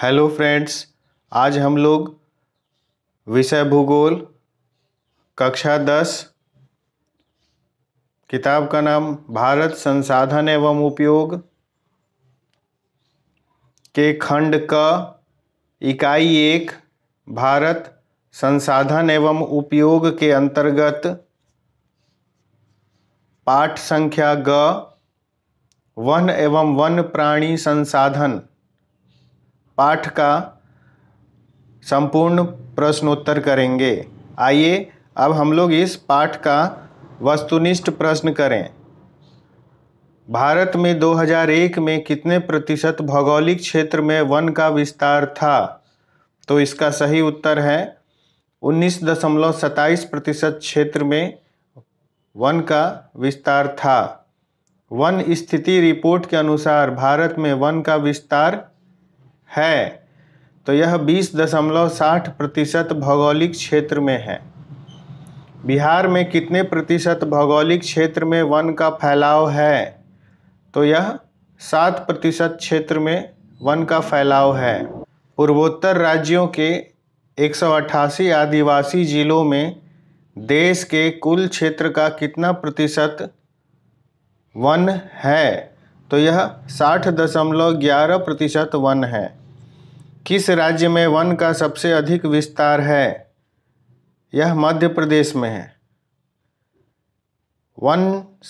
hello friends आज हम लोग विषय भूगोल कक्षा दस किताब का नाम भारत संसाधन एवं उपयोग के खंड क इकाई एक भारत संसाधन एवं उपयोग के अंतर्गत पाठ संख्या ग वन एवं वन प्राणी संसाधन पाठ का संपूर्ण प्रश्नोत्तर करेंगे आइए अब हम लोग इस पाठ का वस्तुनिष्ठ प्रश्न करें भारत में 2001 में कितने प्रतिशत भौगोलिक क्षेत्र में वन का विस्तार था तो इसका सही उत्तर है उन्नीस दशमलव सत्ताईस प्रतिशत क्षेत्र में वन का विस्तार था वन स्थिति रिपोर्ट के अनुसार भारत में वन का विस्तार है तो यह बीस दशमलव साठ प्रतिशत भौगोलिक क्षेत्र में है बिहार में कितने प्रतिशत भौगोलिक क्षेत्र में वन का फैलाव है तो यह सात प्रतिशत क्षेत्र में वन का फैलाव है पूर्वोत्तर राज्यों के एक आदिवासी जिलों में देश के कुल क्षेत्र का कितना प्रतिशत वन है तो यह साठ दशमलव ग्यारह प्रतिशत वन है किस राज्य में वन का सबसे अधिक विस्तार है यह मध्य प्रदेश में है वन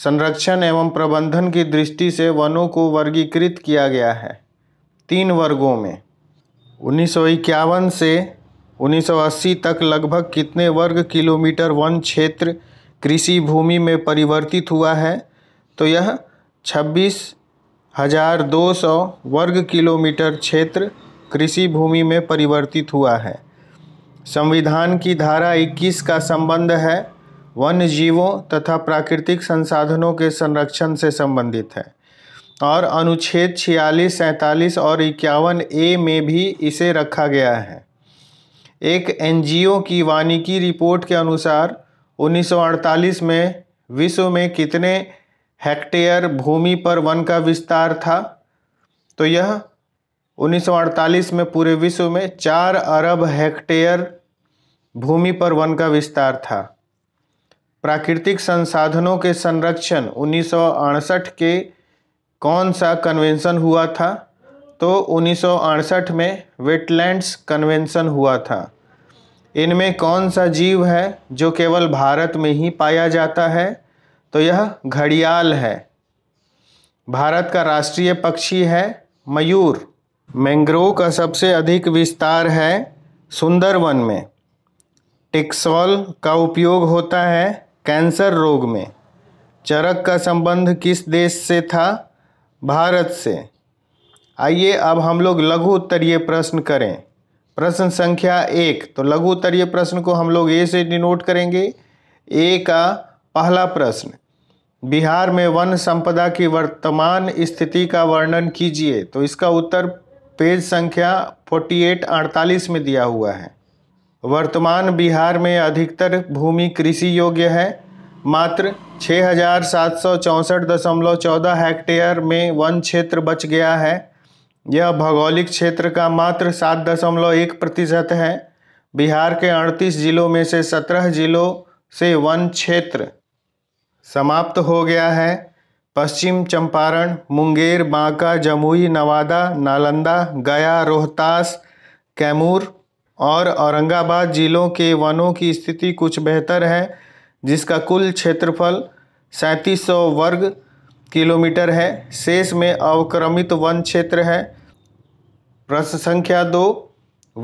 संरक्षण एवं प्रबंधन की दृष्टि से वनों को वर्गीकृत किया गया है तीन वर्गों में उन्नीस से 1980 तक लगभग कितने वर्ग किलोमीटर वन क्षेत्र कृषि भूमि में परिवर्तित हुआ है तो यह छब्बीस हज़ार दो सौ वर्ग किलोमीटर क्षेत्र कृषि भूमि में परिवर्तित हुआ है संविधान की धारा 21 का संबंध है वन्य जीवों तथा प्राकृतिक संसाधनों के संरक्षण से संबंधित है और अनुच्छेद छियालीस सैंतालीस और इक्यावन ए में भी इसे रखा गया है एक एनजीओ की वानिकी रिपोर्ट के अनुसार 1948 में विश्व में कितने हेक्टेयर भूमि पर वन का विस्तार था तो यह 1948 में पूरे विश्व में चार अरब हेक्टेयर भूमि पर वन का विस्तार था प्राकृतिक संसाधनों के संरक्षण उन्नीस के कौन सा कन्वेंशन हुआ था तो उन्नीस में वेटलैंड्स कन्वेंशन हुआ था इनमें कौन सा जीव है जो केवल भारत में ही पाया जाता है तो यह घड़ियाल है भारत का राष्ट्रीय पक्षी है मयूर मैंग्रोव का सबसे अधिक विस्तार है सुंदरवन में टिक्सॉल का उपयोग होता है कैंसर रोग में चरक का संबंध किस देश से था भारत से आइए अब हम लोग लघु उत्तरीय प्रश्न करें प्रश्न संख्या एक तो लघु उत्तरीय प्रश्न को हम लोग ए से डिनोट करेंगे ए का पहला प्रश्न बिहार में वन संपदा की वर्तमान स्थिति का वर्णन कीजिए तो इसका उत्तर पेज संख्या 48 अड़तालीस में दिया हुआ है वर्तमान बिहार में अधिकतर भूमि कृषि योग्य है मात्र छः हजार सात सौ चौंसठ दशमलव चौदह हेक्टेयर में वन क्षेत्र बच गया है यह भौगोलिक क्षेत्र का मात्र सात दशमलव एक प्रतिशत है बिहार के अड़तीस जिलों में से सत्रह जिलों से वन क्षेत्र समाप्त हो गया है पश्चिम चंपारण मुंगेर बांका जमुई नवादा नालंदा गया रोहतास कैमूर और औरंगाबाद ज़िलों के वनों की स्थिति कुछ बेहतर है जिसका कुल क्षेत्रफल सैंतीस सौ वर्ग किलोमीटर है शेष में अवक्रमित वन क्षेत्र है प्रश्न संख्या दो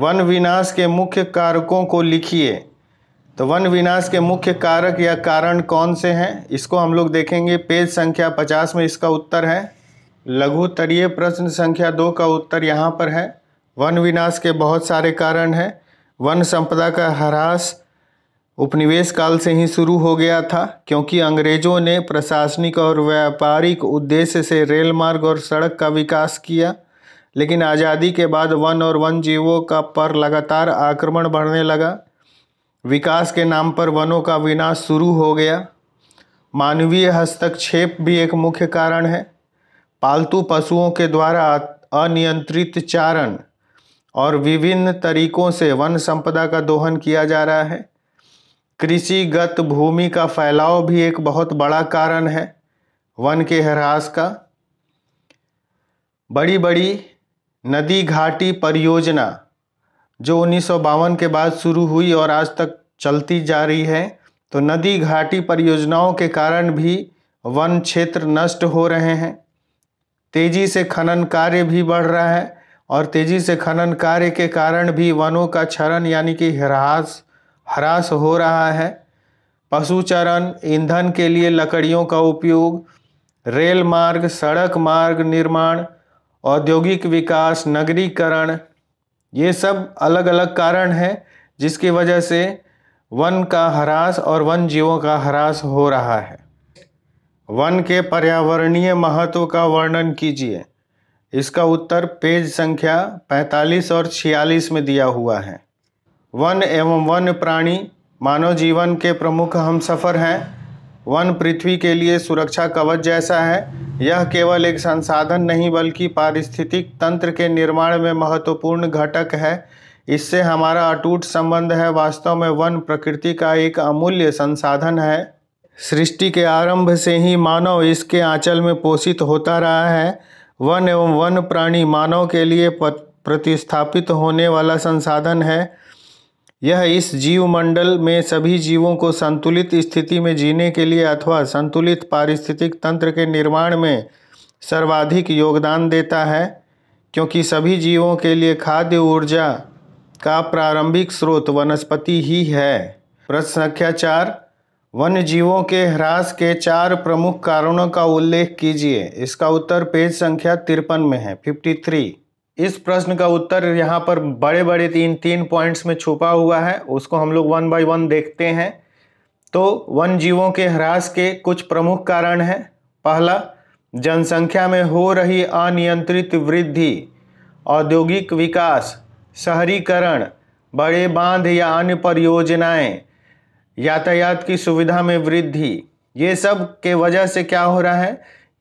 वन विनाश के मुख्य कारकों को लिखिए तो वन विनाश के मुख्य कारक या कारण कौन से हैं इसको हम लोग देखेंगे पेज संख्या पचास में इसका उत्तर है लघु तरीय प्रश्न संख्या दो का उत्तर यहाँ पर है वन विनाश के बहुत सारे कारण हैं वन संपदा का ह्रास उपनिवेश काल से ही शुरू हो गया था क्योंकि अंग्रेजों ने प्रशासनिक और व्यापारिक उद्देश्य से रेल मार्ग और सड़क का विकास किया लेकिन आज़ादी के बाद वन और वन जीवों का पर लगातार आक्रमण बढ़ने लगा विकास के नाम पर वनों का विनाश शुरू हो गया मानवीय हस्तक्षेप भी एक मुख्य कारण है पालतू पशुओं के द्वारा अनियंत्रित चारण और विभिन्न तरीकों से वन संपदा का दोहन किया जा रहा है कृषिगत भूमि का फैलाव भी एक बहुत बड़ा कारण है वन के ह्रास का बड़ी बड़ी नदी घाटी परियोजना जो उन्नीस के बाद शुरू हुई और आज तक चलती जा रही है तो नदी घाटी परियोजनाओं के कारण भी वन क्षेत्र नष्ट हो रहे हैं तेज़ी से खनन कार्य भी बढ़ रहा है और तेज़ी से खनन कार्य के कारण भी वनों का क्षरण यानी कि ह्रास ह्रास हो रहा है पशु चरण ईंधन के लिए लकड़ियों का उपयोग रेल मार्ग सड़क मार्ग निर्माण औद्योगिक विकास नगरीकरण ये सब अलग अलग कारण हैं जिसकी वजह से वन का ह्रास और वन जीवों का ह्रास हो रहा है वन के पर्यावरणीय महत्व का वर्णन कीजिए इसका उत्तर पेज संख्या 45 और 46 में दिया हुआ है वन एवं वन्य प्राणी मानव जीवन के प्रमुख हम सफर हैं वन पृथ्वी के लिए सुरक्षा कवच जैसा है यह केवल एक संसाधन नहीं बल्कि पारिस्थितिक तंत्र के निर्माण में महत्वपूर्ण घटक है इससे हमारा अटूट संबंध है वास्तव में वन प्रकृति का एक अमूल्य संसाधन है सृष्टि के आरंभ से ही मानव इसके आंचल में पोषित होता रहा है वन एवं वन प्राणी मानव के लिए प्रतिस्थापित होने वाला संसाधन है यह इस जीवमंडल में सभी जीवों को संतुलित स्थिति में जीने के लिए अथवा संतुलित पारिस्थितिक तंत्र के निर्माण में सर्वाधिक योगदान देता है क्योंकि सभी जीवों के लिए खाद्य ऊर्जा का प्रारंभिक स्रोत वनस्पति ही है प्रश्न संख्या चार वन्य जीवों के ह्रास के चार प्रमुख कारणों का उल्लेख कीजिए इसका उत्तर पेज संख्या तिरपन में है फिफ्टी थ्री इस प्रश्न का उत्तर यहाँ पर बड़े बड़े तीन तीन पॉइंट्स में छुपा हुआ है उसको हम लोग वन बाय वन देखते हैं तो वन जीवों के ह्रास के कुछ प्रमुख कारण हैं पहला जनसंख्या में हो रही अनियंत्रित वृद्धि औद्योगिक विकास शहरीकरण बड़े बांध या अन्य परियोजनाएं यातायात की सुविधा में वृद्धि ये सब के वजह से क्या हो रहा है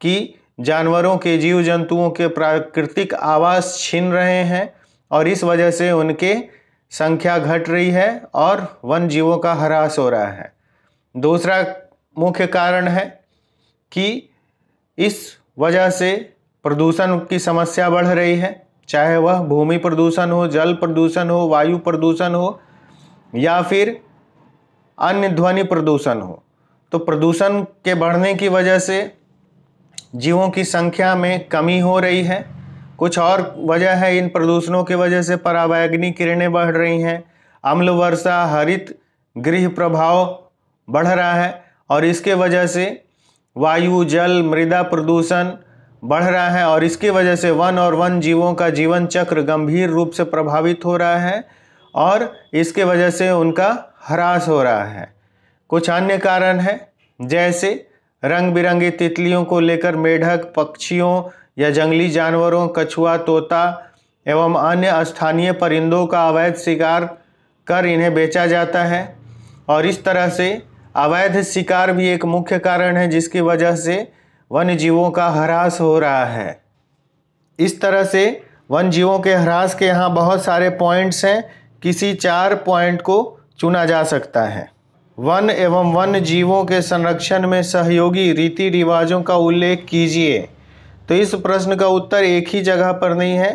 कि जानवरों के जीव जंतुओं के प्राकृतिक आवास छीन रहे हैं और इस वजह से उनके संख्या घट रही है और वन जीवों का ह्रास हो रहा है दूसरा मुख्य कारण है कि इस वजह से प्रदूषण की समस्या बढ़ रही है चाहे वह भूमि प्रदूषण हो जल प्रदूषण हो वायु प्रदूषण हो या फिर अन्य ध्वनि प्रदूषण हो तो प्रदूषण के बढ़ने की वजह से जीवों की संख्या में कमी हो रही है कुछ और वजह है इन प्रदूषणों की वजह से परावैग्नि किरणें बढ़ रही हैं अम्ल वर्षा हरित गृह प्रभाव बढ़ रहा है और इसके वजह से वायु जल मृदा प्रदूषण बढ़ रहा है और इसकी वजह से वन और वन जीवों का जीवन चक्र गंभीर रूप से प्रभावित हो रहा है और इसके वजह से उनका ह्रास हो रहा है कुछ अन्य कारण है जैसे रंग बिरंगी तितलियों को लेकर मेढक पक्षियों या जंगली जानवरों कछुआ तोता एवं अन्य स्थानीय परिंदों का अवैध शिकार कर इन्हें बेचा जाता है और इस तरह से अवैध शिकार भी एक मुख्य कारण है जिसकी वजह से वन्य जीवों का ह्रास हो रहा है इस तरह से वन जीवों के ह्रास के यहाँ बहुत सारे पॉइंट्स हैं किसी चार पॉइंट को चुना जा सकता है वन एवं वन जीवों के संरक्षण में सहयोगी रीति रिवाजों का उल्लेख कीजिए तो इस प्रश्न का उत्तर एक ही जगह पर नहीं है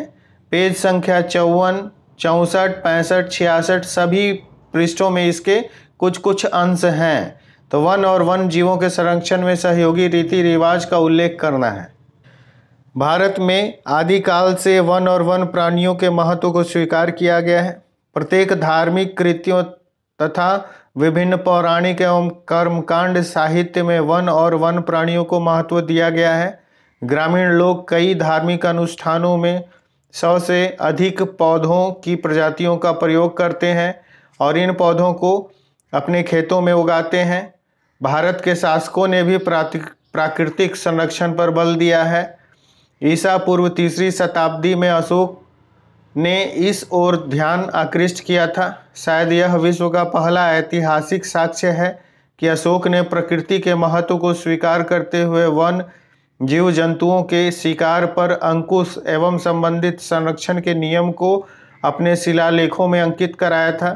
पेज संख्या चौवन चौंसठ पैंसठ छियासठ सभी पृष्ठों में इसके कुछ कुछ अंश हैं तो वन और वन जीवों के संरक्षण में सहयोगी रीति रिवाज का उल्लेख करना है भारत में आदिकाल से वन और वन प्राणियों के महत्व को स्वीकार किया गया है प्रत्येक धार्मिक कृतियों तथा विभिन्न पौराणिक एवं कर्मकांड साहित्य में वन और वन प्राणियों को महत्व दिया गया है ग्रामीण लोग कई धार्मिक अनुष्ठानों में सौ से अधिक पौधों की प्रजातियों का प्रयोग करते हैं और इन पौधों को अपने खेतों में उगाते हैं भारत के शासकों ने भी प्राकृतिक संरक्षण पर बल दिया है ईसा पूर्व तीसरी शताब्दी में अशोक ने इस ओर ध्यान आकृष्ट किया था शायद यह विश्व का पहला ऐतिहासिक साक्ष्य है कि अशोक ने प्रकृति के महत्व को स्वीकार करते हुए वन जीव जंतुओं के शिकार पर अंकुश एवं संबंधित संरक्षण के नियम को अपने शिलालेखों में अंकित कराया था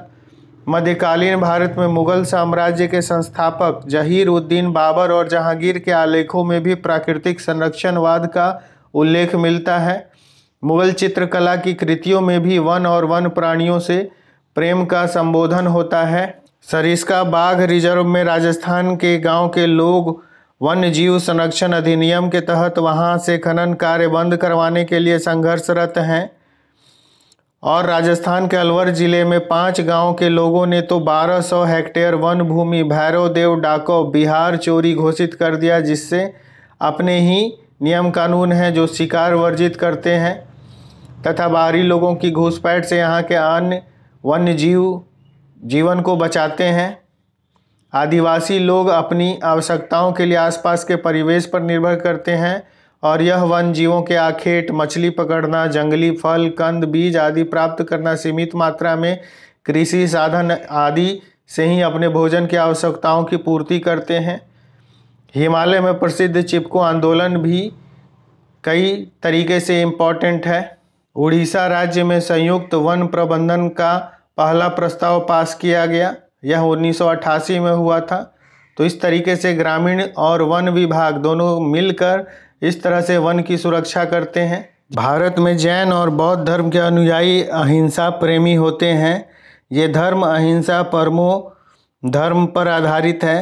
मध्यकालीन भारत में मुगल साम्राज्य के संस्थापक जहीर उद्दीन बाबर और जहांगीर के आलेखों में भी प्राकृतिक संरक्षणवाद का उल्लेख मिलता है मुगल चित्रकला की कृतियों में भी वन और वन प्राणियों से प्रेम का संबोधन होता है सरिस्का बाघ रिजर्व में राजस्थान के गांव के लोग वन्य जीव संरक्षण अधिनियम के तहत वहां से खनन कार्य बंद करवाने के लिए संघर्षरत हैं और राजस्थान के अलवर जिले में पांच गांव के लोगों ने तो 1200 हेक्टेयर वन भूमि भैरव देव डाको बिहार चोरी घोषित कर दिया जिससे अपने ही नियम कानून हैं जो शिकार वर्जित करते हैं तथा बाहरी लोगों की घुसपैठ से यहाँ के अन्य वन्य जीव जीवन को बचाते हैं आदिवासी लोग अपनी आवश्यकताओं के लिए आसपास के परिवेश पर निर्भर करते हैं और यह वन जीवों के आखेट मछली पकड़ना जंगली फल कंद बीज आदि प्राप्त करना सीमित मात्रा में कृषि साधन आदि से ही अपने भोजन की आवश्यकताओं की पूर्ति करते हैं हिमालय में प्रसिद्ध चिपको आंदोलन भी कई तरीके से इम्पॉर्टेंट है उड़ीसा राज्य में संयुक्त वन प्रबंधन का पहला प्रस्ताव पास किया गया यह 1988 में हुआ था तो इस तरीके से ग्रामीण और वन विभाग दोनों मिलकर इस तरह से वन की सुरक्षा करते हैं भारत में जैन और बौद्ध धर्म के अनुयायी अहिंसा प्रेमी होते हैं ये धर्म अहिंसा परमो धर्म पर आधारित है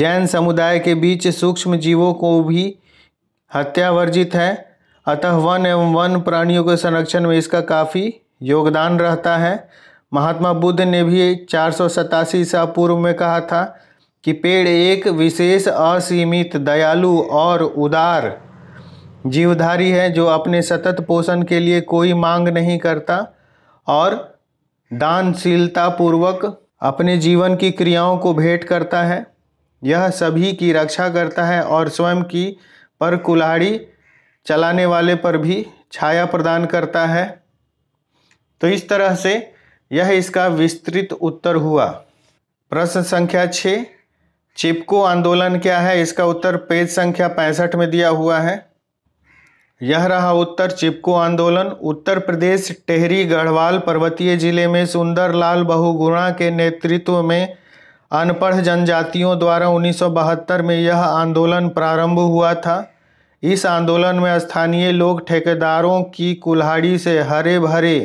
जैन समुदाय के बीच सूक्ष्म जीवों को भी हत्या वर्जित है अतः वन एवं वन प्राणियों के संरक्षण में इसका काफ़ी योगदान रहता है महात्मा बुद्ध ने भी चार सौ सतासी ईसा पूर्व में कहा था कि पेड़ एक विशेष असीमित दयालु और उदार जीवधारी है जो अपने सतत पोषण के लिए कोई मांग नहीं करता और दानशीलता पूर्वक अपने जीवन की क्रियाओं को भेंट करता है यह सभी की रक्षा करता है और स्वयं की पर कुल्हाड़ी चलाने वाले पर भी छाया प्रदान करता है तो इस तरह से यह इसका विस्तृत उत्तर हुआ प्रश्न संख्या छः चिपको आंदोलन क्या है इसका उत्तर पेज संख्या पैंसठ में दिया हुआ है यह रहा उत्तर चिपको आंदोलन उत्तर प्रदेश टेहरी गढ़वाल पर्वतीय जिले में सुंदरलाल बहुगुणा के नेतृत्व में अनपढ़ जनजातियों द्वारा 1972 में यह आंदोलन प्रारंभ हुआ था इस आंदोलन में स्थानीय लोग ठेकेदारों की कुल्हाड़ी से हरे भरे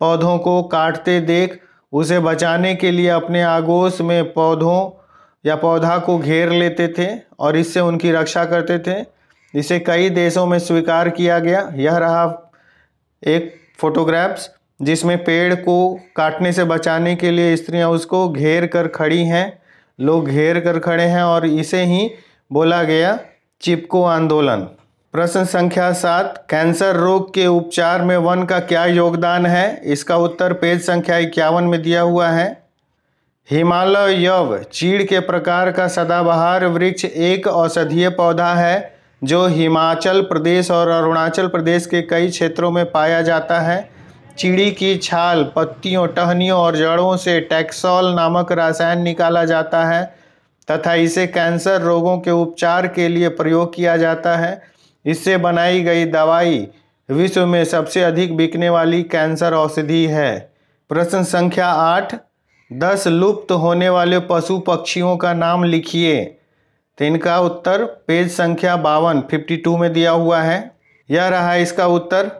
पौधों को काटते देख उसे बचाने के लिए अपने आगोश में पौधों या पौधा को घेर लेते थे और इससे उनकी रक्षा करते थे इसे कई देशों में स्वीकार किया गया यह रहा एक फोटोग्राफ्स जिसमें पेड़ को काटने से बचाने के लिए स्त्रियां उसको घेर कर खड़ी हैं लोग घेर कर खड़े हैं और इसे ही बोला गया चिपको आंदोलन प्रश्न संख्या सात कैंसर रोग के उपचार में वन का क्या योगदान है इसका उत्तर पेज संख्या इक्यावन में दिया हुआ है हिमालय यव चीड़ के प्रकार का सदाबहार वृक्ष एक औषधीय पौधा है जो हिमाचल प्रदेश और अरुणाचल प्रदेश के कई क्षेत्रों में पाया जाता है चिड़ी की छाल पत्तियों टहनियों और जड़ों से टैक्सॉल नामक रसायन निकाला जाता है तथा इसे कैंसर रोगों के उपचार के लिए प्रयोग किया जाता है इससे बनाई गई दवाई विश्व में सबसे अधिक बिकने वाली कैंसर औषधि है प्रश्न संख्या आठ दस लुप्त होने वाले पशु पक्षियों का नाम लिखिए तो इनका उत्तर पेज संख्या बावन फिफ्टी टू में दिया हुआ है यह रहा इसका उत्तर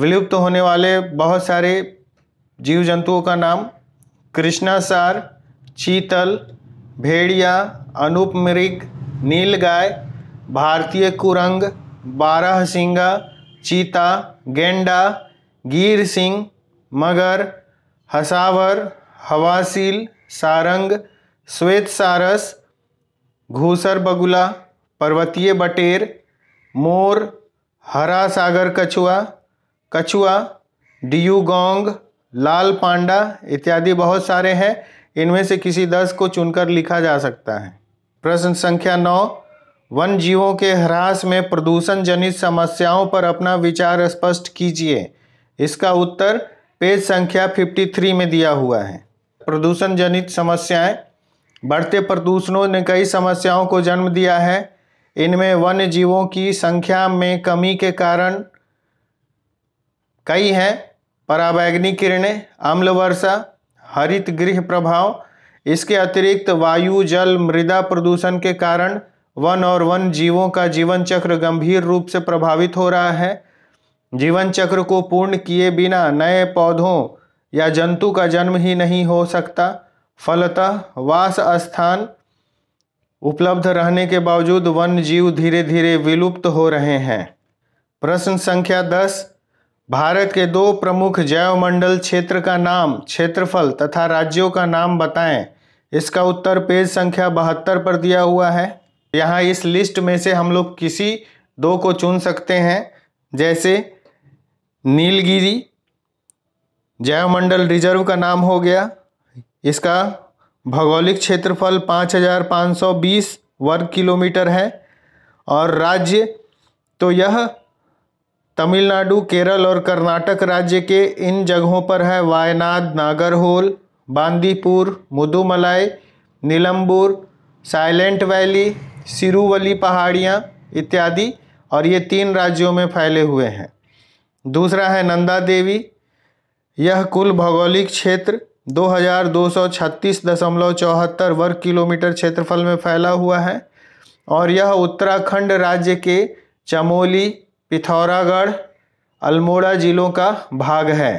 विलुप्त होने वाले बहुत सारे जीव जंतुओं का नाम कृष्णासार चीतल भेड़िया अनूप मृग गाय भारतीय कुरंग बारह सिंगा चीता गेंडा गिर सिंह मगर हसावर हवासील सारंग श्वेत सारस घूसर बगुला पर्वतीय बटेर मोर हरा सागर कछुआ कछुआ डियूगोंग लाल पांडा इत्यादि बहुत सारे हैं इनमें से किसी दस को चुनकर लिखा जा सकता है प्रश्न संख्या नौ वन जीवों के ह्रास में प्रदूषण जनित समस्याओं पर अपना विचार स्पष्ट कीजिए इसका उत्तर पेज संख्या 53 में दिया हुआ है प्रदूषण जनित समस्याएं बढ़ते प्रदूषणों ने कई समस्याओं को जन्म दिया है इनमें वन्य जीवों की संख्या में कमी के कारण कई हैं पराबैगनी किरणें अम्ल वर्षा हरित गृह प्रभाव इसके अतिरिक्त वायु जल मृदा प्रदूषण के कारण वन और वन जीवों का जीवन चक्र गंभीर रूप से प्रभावित हो रहा है जीवन चक्र को पूर्ण किए बिना नए पौधों या जंतु का जन्म ही नहीं हो सकता फलतः वास स्थान उपलब्ध रहने के बावजूद वन जीव धीरे धीरे विलुप्त हो रहे हैं प्रश्न संख्या दस भारत के दो प्रमुख जैवमंडल क्षेत्र का नाम क्षेत्रफल तथा राज्यों का नाम बताएं इसका उत्तर पेज संख्या बहत्तर पर दिया हुआ है यहाँ इस लिस्ट में से हम लोग किसी दो को चुन सकते हैं जैसे नीलगिरी जैवमंडल रिजर्व का नाम हो गया इसका भौगोलिक क्षेत्रफल 5520 वर्ग किलोमीटर है और राज्य तो यह तमिलनाडु केरल और कर्नाटक राज्य के इन जगहों पर है वायनाड नागरहोल बांदीपुर मुदुमलाई नीलम्बूर साइलेंट वैली सिरुवली पहाड़ियाँ इत्यादि और ये तीन राज्यों में फैले हुए हैं दूसरा है नंदा देवी यह कुल भौगोलिक क्षेत्र 2236.74 वर्ग किलोमीटर क्षेत्रफल में फैला हुआ है और यह उत्तराखंड राज्य के चमोली पिथौरागढ़ अल्मोड़ा जिलों का भाग है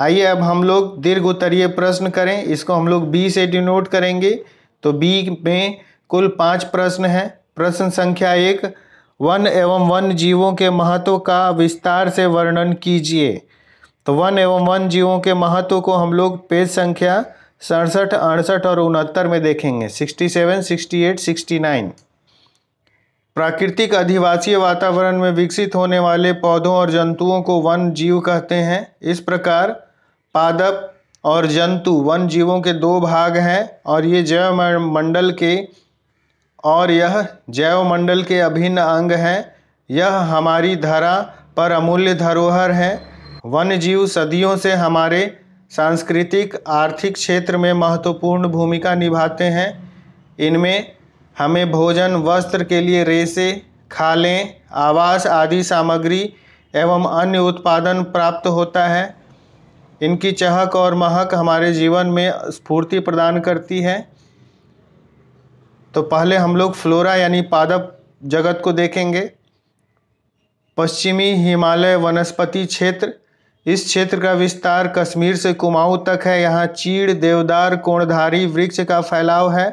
आइए अब हम लोग दीर्घ उत्तरीय प्रश्न करें इसको हम लोग बी से डिनोट करेंगे तो बी में कुल पाँच प्रश्न हैं प्रश्न संख्या एक वन एवं वन जीवों के महत्व का विस्तार से वर्णन कीजिए तो वन एवं वन जीवों के महत्व को हम लोग पेज संख्या सड़सठ अड़सठ और उनहत्तर में देखेंगे sixty seven sixty eight sixty nine प्राकृतिक अधिवासीय वातावरण में विकसित होने वाले पौधों और जंतुओं को वन जीव कहते हैं इस प्रकार पादप और जंतु वन जीवों के दो भाग हैं और ये जैव मंडल के और यह जैव मंडल के अभिन्न अंग हैं यह हमारी धरा पर अमूल्य धरोहर है वन जीव सदियों से हमारे सांस्कृतिक आर्थिक क्षेत्र में महत्वपूर्ण भूमिका निभाते हैं इनमें हमें भोजन वस्त्र के लिए रेसे खालें आवास आदि सामग्री एवं अन्य उत्पादन प्राप्त होता है इनकी चहक और महक हमारे जीवन में स्फूर्ति प्रदान करती है तो पहले हम लोग फ्लोरा यानी पादप जगत को देखेंगे पश्चिमी हिमालय वनस्पति क्षेत्र इस क्षेत्र का विस्तार कश्मीर से कुमाऊँ तक है यहाँ चीड़ देवदार कोणधारी वृक्ष का फैलाव है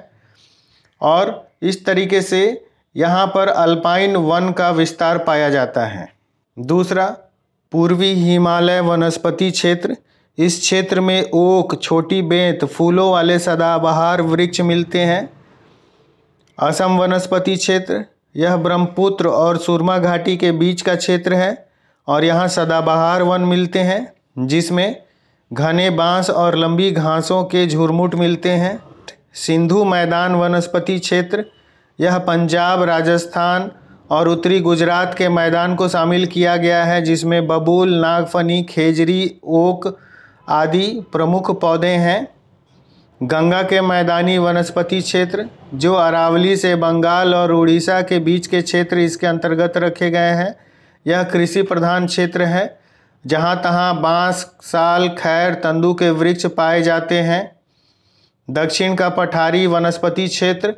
और इस तरीके से यहाँ पर अल्पाइन वन का विस्तार पाया जाता है दूसरा पूर्वी हिमालय वनस्पति क्षेत्र इस क्षेत्र में ओक छोटी बेंत फूलों वाले सदाबहार वृक्ष मिलते हैं असम वनस्पति क्षेत्र यह ब्रह्मपुत्र और सुरमा घाटी के बीच का क्षेत्र है और यहाँ सदाबहार वन मिलते हैं जिसमें घने बांस और लंबी घासों के झुरमुट मिलते हैं सिंधु मैदान वनस्पति क्षेत्र यह पंजाब राजस्थान और उत्तरी गुजरात के मैदान को शामिल किया गया है जिसमें बबूल नागफनी खेजरी ओक आदि प्रमुख पौधे हैं गंगा के मैदानी वनस्पति क्षेत्र जो अरावली से बंगाल और उड़ीसा के बीच के क्षेत्र इसके अंतर्गत रखे गए हैं यह कृषि प्रधान क्षेत्र है जहाँ तहाँ बांस साल खैर तंदू के वृक्ष पाए जाते हैं दक्षिण का पठारी वनस्पति क्षेत्र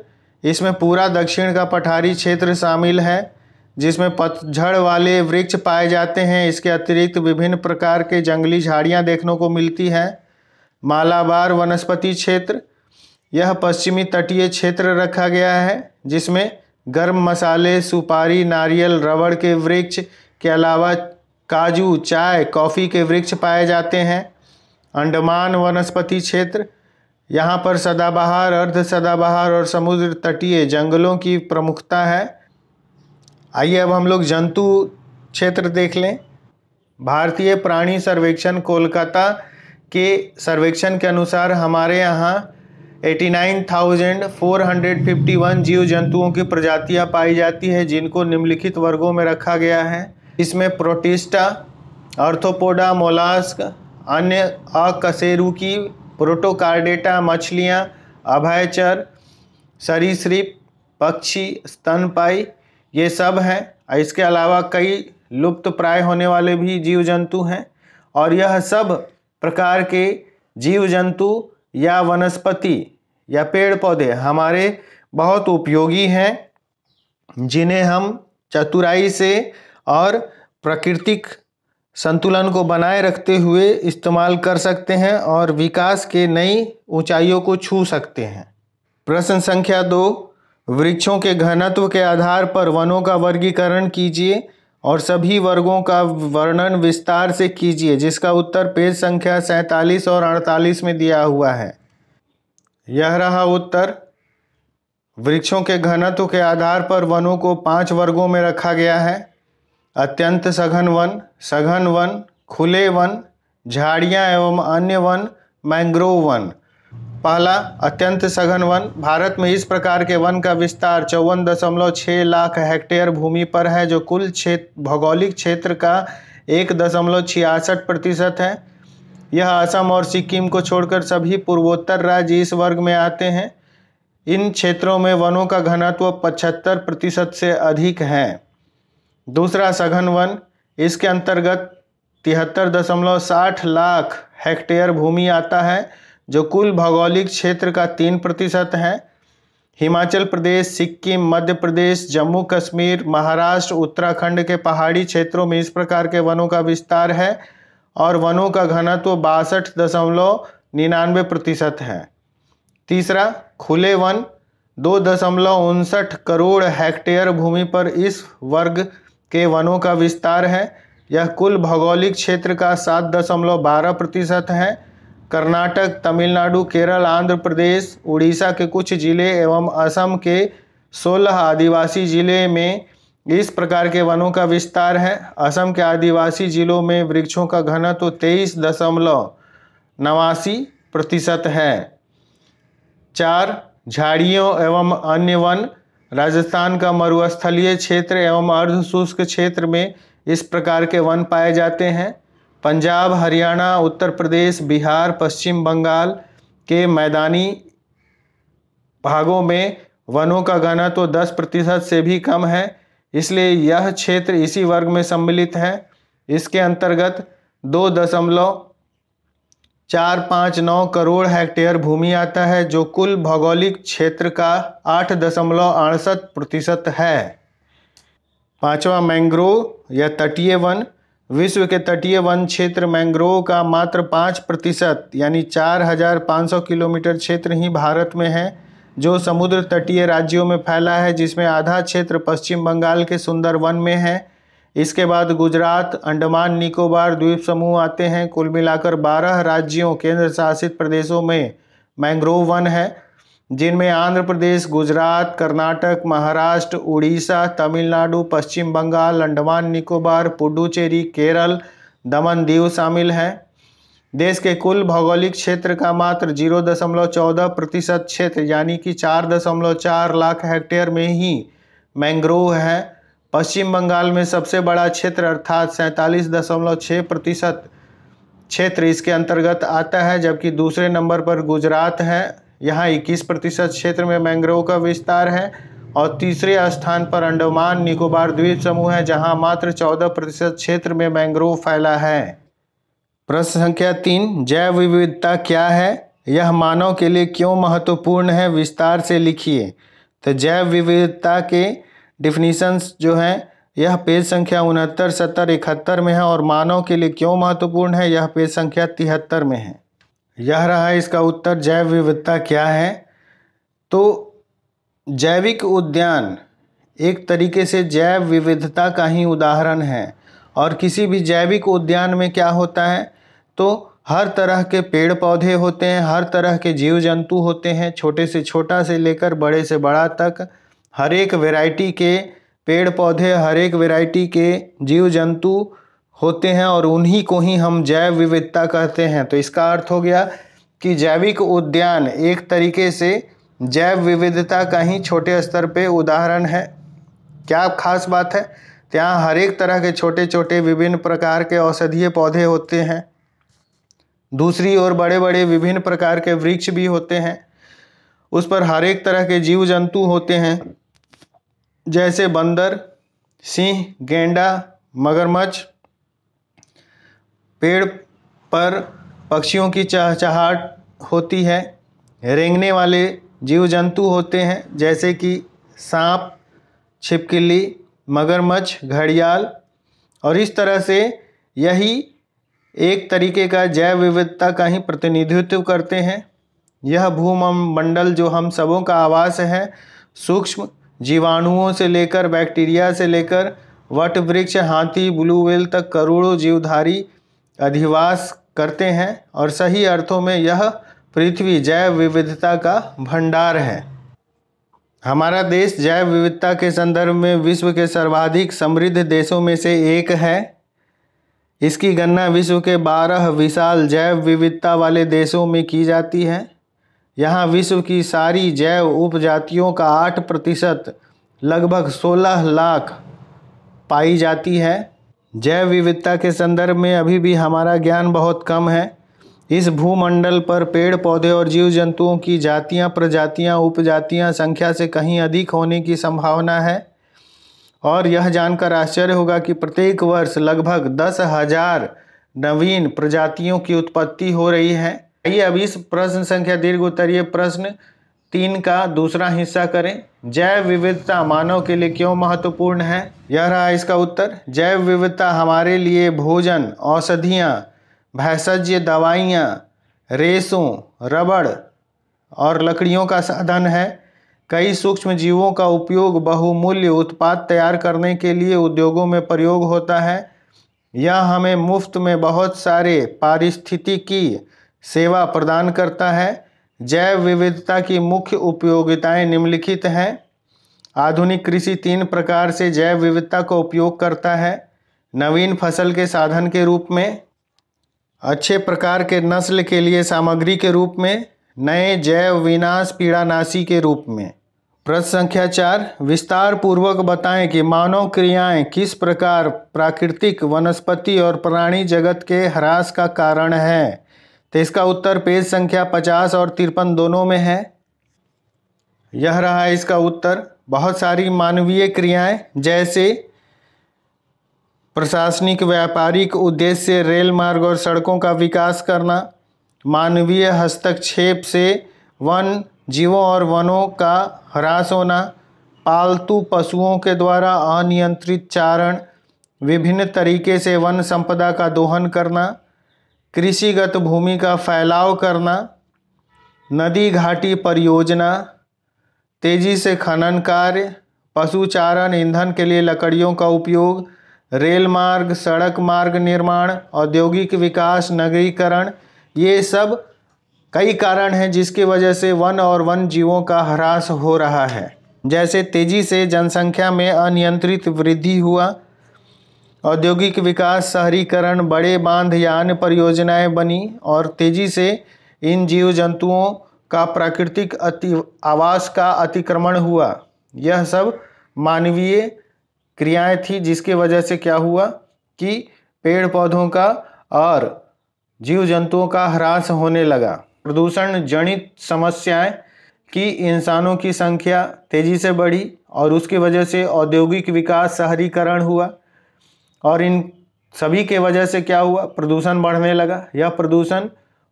इसमें पूरा दक्षिण का पठारी क्षेत्र शामिल है जिसमें पतझड़ वाले वृक्ष पाए जाते हैं इसके अतिरिक्त विभिन्न प्रकार के जंगली झाड़ियाँ देखने को मिलती हैं मालाबार वनस्पति क्षेत्र यह पश्चिमी तटीय क्षेत्र रखा गया है जिसमें गर्म मसाले सुपारी नारियल रबड़ के वृक्ष के अलावा काजू चाय कॉफ़ी के वृक्ष पाए जाते हैं अंडमान वनस्पति क्षेत्र यहाँ पर सदाबहार अर्ध सदाबहार और समुद्र तटीय जंगलों की प्रमुखता है आइए अब हम लोग जंतु क्षेत्र देख लें भारतीय प्राणी सर्वेक्षण कोलकाता के सर्वेक्षण के अनुसार हमारे यहाँ 89,451 जीव जंतुओं की प्रजातियाँ पाई जाती है जिनको निम्नलिखित वर्गों में रखा गया है इसमें प्रोटिस्टा अर्थोपोडा मोलास्क अन्य अकशेरुकी प्रोटोकार्डेटा मछलियाँ अभयचर सरीसृप पक्षी स्तनपाई ये सब हैं इसके अलावा कई लुप्त प्राय होने वाले भी जीव जंतु हैं और यह सब प्रकार के जीव जंतु या वनस्पति या पेड़ पौधे हमारे बहुत उपयोगी हैं जिन्हें हम चतुराई से और प्राकृतिक संतुलन को बनाए रखते हुए इस्तेमाल कर सकते हैं और विकास के नई ऊंचाइयों को छू सकते हैं प्रश्न संख्या दो वृक्षों के घनत्व के आधार पर वनों का वर्गीकरण कीजिए और सभी वर्गों का वर्णन विस्तार से कीजिए जिसका उत्तर पेज संख्या सैंतालीस और अड़तालीस में दिया हुआ है यह रहा उत्तर वृक्षों के घनत्व के आधार पर वनों को पांच वर्गों में रखा गया है अत्यंत सघन वन सघन वन खुले वन झाड़ियाँ एवं अन्य वन मैंग्रोव वन पहला अत्यंत सघन वन भारत में इस प्रकार के वन का विस्तार चौवन दशमलव छः लाख हेक्टेयर भूमि पर है जो कुल क्षेत्र भौगोलिक क्षेत्र का एक दशमलव छियासठ प्रतिशत है यह असम और सिक्किम को छोड़कर सभी पूर्वोत्तर राज्य इस वर्ग में आते हैं इन क्षेत्रों में वनों का घनत्व पचहत्तर प्रतिशत से अधिक है दूसरा सघन वन इसके अंतर्गत तिहत्तर दशमलव साठ लाख हेक्टेयर भूमि आता है जो कुल भौगोलिक क्षेत्र का तीन प्रतिशत है हिमाचल प्रदेश सिक्किम मध्य प्रदेश जम्मू कश्मीर महाराष्ट्र उत्तराखंड के पहाड़ी क्षेत्रों में इस प्रकार के वनों का विस्तार है और वनों का घनत्व बासठ दशमलव निन्यानवे प्रतिशत है तीसरा खुले वन दो दशमलव उनसठ करोड़ हेक्टेयर भूमि पर इस वर्ग के वनों का विस्तार है यह कुल भौगोलिक क्षेत्र का सात दशमलव बारह प्रतिशत है कर्नाटक तमिलनाडु केरल आंध्र प्रदेश उड़ीसा के कुछ जिले एवं असम के सोलह आदिवासी जिले में इस प्रकार के वनों का विस्तार है असम के आदिवासी जिलों में वृक्षों का घनत्व तेईस दशमलव नवासी प्रतिशत है चार झाड़ियों एवं अन्य वन राजस्थान का मरुस्थलीय क्षेत्र एवं अर्धशुष्क क्षेत्र में इस प्रकार के वन पाए जाते हैं पंजाब हरियाणा उत्तर प्रदेश बिहार पश्चिम बंगाल के मैदानी भागों में वनों का घना तो 10 प्रतिशत से भी कम है इसलिए यह क्षेत्र इसी वर्ग में सम्मिलित है इसके अंतर्गत दो दशमलव चार पाँच नौ करोड़ हेक्टेयर भूमि आता है जो कुल भौगोलिक क्षेत्र का आठ दशमलव अड़सठ प्रतिशत है पांचवा मैंग्रोव या तटीय वन विश्व के तटीय वन क्षेत्र मैंग्रोव का मात्र पाँच प्रतिशत यानी चार हजार पाँच सौ किलोमीटर क्षेत्र ही भारत में है जो समुद्र तटीय राज्यों में फैला है जिसमें आधा क्षेत्र पश्चिम बंगाल के वन में है इसके बाद गुजरात अंडमान निकोबार द्वीप समूह आते हैं कुल मिलाकर 12 राज्यों केंद्र शासित प्रदेशों में मैंग्रोव वन है जिनमें आंध्र प्रदेश गुजरात कर्नाटक महाराष्ट्र उड़ीसा तमिलनाडु पश्चिम बंगाल अंडमान निकोबार पुडुचेरी केरल दमन दीव शामिल हैं देश के कुल भौगोलिक क्षेत्र का मात्र जीरो दशमलव चौदह प्रतिशत क्षेत्र यानी कि चार दशमलव चार लाख हेक्टेयर में ही मैंग्रोव है पश्चिम बंगाल में सबसे बड़ा क्षेत्र अर्थात सैंतालीस दशमलव छः प्रतिशत क्षेत्र इसके अंतर्गत आता है जबकि दूसरे नंबर पर गुजरात है यहाँ इक्कीस प्रतिशत क्षेत्र में मैंग्रोव का विस्तार है और तीसरे स्थान पर अंडमान निकोबार द्वीप समूह है जहाँ मात्र चौदह प्रतिशत क्षेत्र में मैंग्रोव फैला है प्रश्न संख्या तीन जैव विविधता क्या है यह मानव के लिए क्यों महत्वपूर्ण है विस्तार से लिखिए तो जैव विविधता के डिफिनीशंस जो हैं यह पेज संख्या उनहत्तर सत्तर इकहत्तर में है और मानव के लिए क्यों महत्वपूर्ण है यह पेज संख्या तिहत्तर में है यह रहा इसका उत्तर जैव विविधता क्या है तो जैविक उद्यान एक तरीके से जैव विविधता का ही उदाहरण है और किसी भी जैविक उद्यान में क्या होता है तो हर तरह के पेड़ पौधे होते हैं हर तरह के जीव जंतु होते हैं छोटे से छोटा से लेकर बड़े से बड़ा तक हर एक वैरायटी के पेड़ पौधे हर एक वैरायटी के जीव जंतु होते हैं और उन्हीं को ही हम जैव विविधता कहते हैं तो इसका अर्थ हो गया कि जैविक उद्यान एक तरीके से जैव विविधता का ही छोटे स्तर पे उदाहरण है क्या खास बात है तो यहाँ हर एक तरह के छोटे छोटे विभिन्न प्रकार के औषधीय पौधे होते हैं दूसरी ओर बड़े बड़े विभिन्न प्रकार के वृक्ष भी होते हैं उस पर हर एक तरह के जीव जंतु होते हैं जैसे बंदर सिंह गेंडा मगरमच्छ पेड़ पर पक्षियों की चहचहाट होती है रेंगने वाले जीव जंतु होते हैं जैसे कि सांप छिपकली मगरमच्छ घड़ियाल और इस तरह से यही एक तरीके का जैव विविधता का ही प्रतिनिधित्व करते हैं यह भूमंडल जो हम सबों का आवास है सूक्ष्म जीवाणुओं से लेकर बैक्टीरिया से लेकर वट वृक्ष हाथी ब्लू तक करोड़ों जीवधारी अधिवास करते हैं और सही अर्थों में यह पृथ्वी जैव विविधता का भंडार है हमारा देश जैव विविधता के संदर्भ में विश्व के सर्वाधिक समृद्ध देशों में से एक है इसकी गणना विश्व के बारह विशाल जैव विविधता वाले देशों में की जाती है यहाँ विश्व की सारी जैव उपजातियों का आठ प्रतिशत लगभग सोलह लाख पाई जाती है जैव विविधता के संदर्भ में अभी भी हमारा ज्ञान बहुत कम है इस भूमंडल पर पेड़ पौधे और जीव जंतुओं की जातियाँ प्रजातियाँ उपजातियाँ संख्या से कहीं अधिक होने की संभावना है और यह जानकर आश्चर्य होगा कि प्रत्येक वर्ष लगभग दस हजार नवीन प्रजातियों की उत्पत्ति हो रही है आइए अब इस प्रश्न संख्या दीर्घ उत्तरीय प्रश्न तीन का दूसरा हिस्सा करें जैव विविधता मानव के लिए क्यों महत्वपूर्ण है यह रहा इसका उत्तर जैव विविधता हमारे लिए भोजन औषधियाँ भैसज्य दवाइयाँ रेसों रबड़ और लकड़ियों का साधन है कई सूक्ष्म जीवों का उपयोग बहुमूल्य उत्पाद तैयार करने के लिए उद्योगों में प्रयोग होता है यह हमें मुफ्त में बहुत सारे पारिस्थितिकी सेवा प्रदान करता है जैव विविधता की मुख्य उपयोगिताएं निम्नलिखित हैं आधुनिक कृषि तीन प्रकार से जैव विविधता का उपयोग करता है नवीन फसल के साधन के रूप में अच्छे प्रकार के नस्ल के लिए सामग्री के रूप में नए जैव विनाश पीड़ानाशी के रूप में प्रश्न संख्या चार विस्तार पूर्वक बताएं कि मानव क्रियाएं किस प्रकार प्राकृतिक वनस्पति और प्राणी जगत के ह्रास का कारण है तो इसका उत्तर पेज संख्या पचास और तिरपन दोनों में है यह रहा इसका उत्तर बहुत सारी मानवीय क्रियाएं जैसे प्रशासनिक व्यापारिक उद्देश्य से रेल मार्ग और सड़कों का विकास करना मानवीय हस्तक्षेप से वन जीवों और वनों का ह्रास होना पालतू पशुओं के द्वारा अनियंत्रित चारण विभिन्न तरीके से वन संपदा का दोहन करना कृषिगत भूमि का फैलाव करना नदी घाटी परियोजना तेजी से खनन कार्य पशुचारण ईंधन के लिए लकड़ियों का उपयोग रेल मार्ग सड़क मार्ग निर्माण औद्योगिक विकास नगरीकरण ये सब कई कारण हैं जिसकी वजह से वन और वन जीवों का ह्रास हो रहा है जैसे तेजी से जनसंख्या में अनियंत्रित वृद्धि हुआ औद्योगिक विकास शहरीकरण बड़े बांध या अन्य परियोजनाएं बनी और तेजी से इन जीव जंतुओं का प्राकृतिक अति आवास का अतिक्रमण हुआ यह सब मानवीय क्रियाएं थी जिसके वजह से क्या हुआ कि पेड़ पौधों का और जीव जंतुओं का ह्रास होने लगा प्रदूषण जनित समस्याएं कि इंसानों की संख्या तेज़ी से बढ़ी और उसकी वजह से औद्योगिक विकास शहरीकरण हुआ और इन सभी के वजह से क्या हुआ प्रदूषण बढ़ने लगा यह प्रदूषण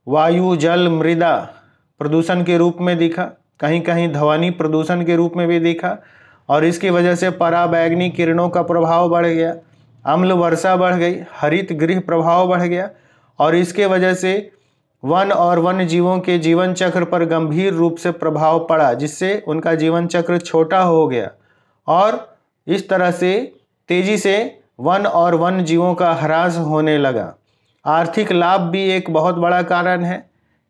वायु जल मृदा प्रदूषण के रूप में दिखा कहीं कहीं ध्वनि प्रदूषण के रूप में भी दिखा और इसकी वजह से पराबैग्नी किरणों का प्रभाव बढ़ गया अम्ल वर्षा बढ़ गई हरित गृह प्रभाव बढ़ गया और इसके वजह से वन और वन्य जीवों के जीवन चक्र पर गंभीर रूप से प्रभाव पड़ा जिससे उनका जीवन चक्र छोटा हो गया और इस तरह से तेज़ी से वन और वन जीवों का ह्रास होने लगा आर्थिक लाभ भी एक बहुत बड़ा कारण है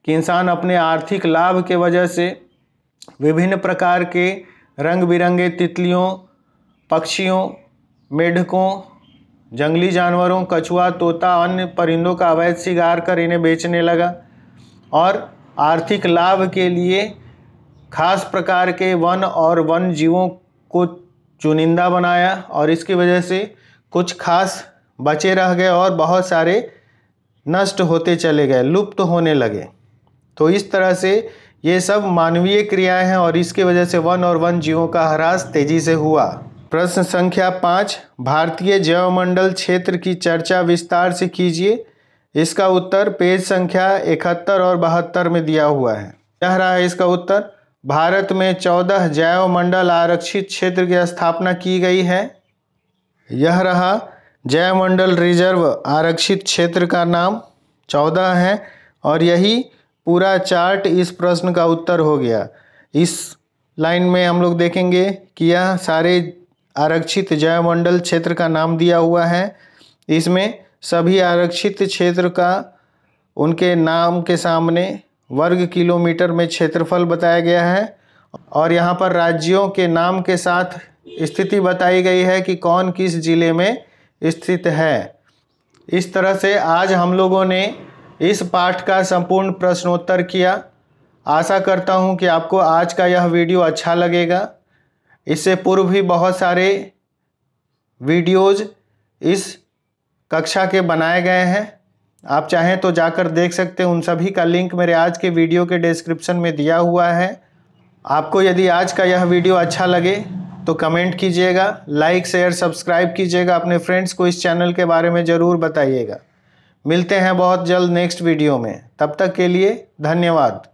कि इंसान अपने आर्थिक लाभ के वजह से विभिन्न प्रकार के रंग बिरंगे तितलियों पक्षियों मेढकों जंगली जानवरों कछुआ तोता अन्य परिंदों का अवैध शिकार कर इन्हें बेचने लगा और आर्थिक लाभ के लिए खास प्रकार के वन और वन जीवों को चुनिंदा बनाया और इसकी वजह से कुछ खास बचे रह गए और बहुत सारे नष्ट होते चले गए लुप्त होने लगे तो इस तरह से ये सब मानवीय क्रियाएं हैं और इसके वजह से वन और वन जीवों का ह्रास तेजी से हुआ प्रश्न संख्या पाँच भारतीय जैवमंडल क्षेत्र की चर्चा विस्तार से कीजिए इसका उत्तर पेज संख्या इकहत्तर और बहत्तर में दिया हुआ है कह रहा है इसका उत्तर भारत में चौदह जैवमंडल आरक्षित क्षेत्र की स्थापना की गई है यह रहा जयमंडल रिजर्व आरक्षित क्षेत्र का नाम चौदह है और यही पूरा चार्ट इस प्रश्न का उत्तर हो गया इस लाइन में हम लोग देखेंगे कि यह सारे आरक्षित जयमंडल क्षेत्र का नाम दिया हुआ है इसमें सभी आरक्षित क्षेत्र का उनके नाम के सामने वर्ग किलोमीटर में क्षेत्रफल बताया गया है और यहाँ पर राज्यों के नाम के साथ स्थिति बताई गई है कि कौन किस जिले में स्थित है इस तरह से आज हम लोगों ने इस पाठ का संपूर्ण प्रश्नोत्तर किया आशा करता हूं कि आपको आज का यह वीडियो अच्छा लगेगा इससे पूर्व भी बहुत सारे वीडियोज़ इस कक्षा के बनाए गए हैं आप चाहें तो जाकर देख सकते हैं उन सभी का लिंक मेरे आज के वीडियो के डिस्क्रिप्शन में दिया हुआ है आपको यदि आज का यह वीडियो अच्छा लगे तो कमेंट कीजिएगा लाइक शेयर सब्सक्राइब कीजिएगा अपने फ्रेंड्स को इस चैनल के बारे में ज़रूर बताइएगा मिलते हैं बहुत जल्द नेक्स्ट वीडियो में तब तक के लिए धन्यवाद